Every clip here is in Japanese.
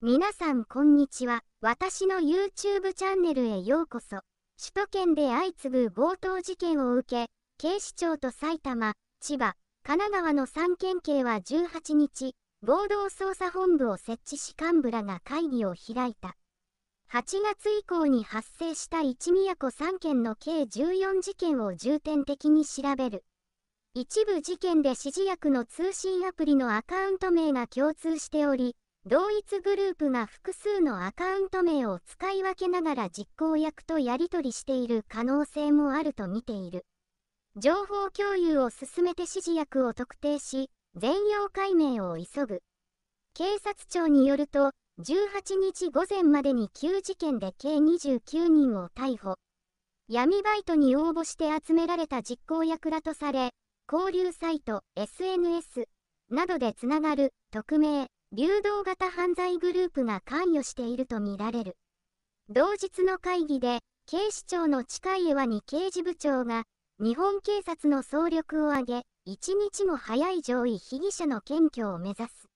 皆さんこんにちは。私の YouTube チャンネルへようこそ。首都圏で相次ぐ強盗事件を受け、警視庁と埼玉、千葉、神奈川の3県警は18日、合同捜査本部を設置し幹部らが会議を開いた。8月以降に発生した一宮湖3県の計14事件を重点的に調べる。一部事件で指示役の通信アプリのアカウント名が共通しており、同一グループが複数のアカウント名を使い分けながら実行役とやり取りしている可能性もあるとみている情報共有を進めて指示役を特定し全容解明を急ぐ警察庁によると18日午前までに9事件で計29人を逮捕闇バイトに応募して集められた実行役らとされ交流サイト SNS などでつながる匿名流動型犯罪グループが関与しているとみられる。同日の会議で、警視庁の近い和に刑事部長が、日本警察の総力を挙げ、一日も早い上位被疑者の検挙を目指す。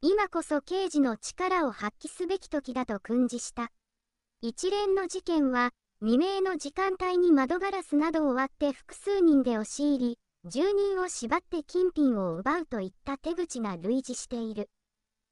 今こそ刑事の力を発揮すべき時だと訓示した。一連の事件は、未明の時間帯に窓ガラスなどを割って複数人で押し入り、住人を縛って金品を奪うといった手口が類似している。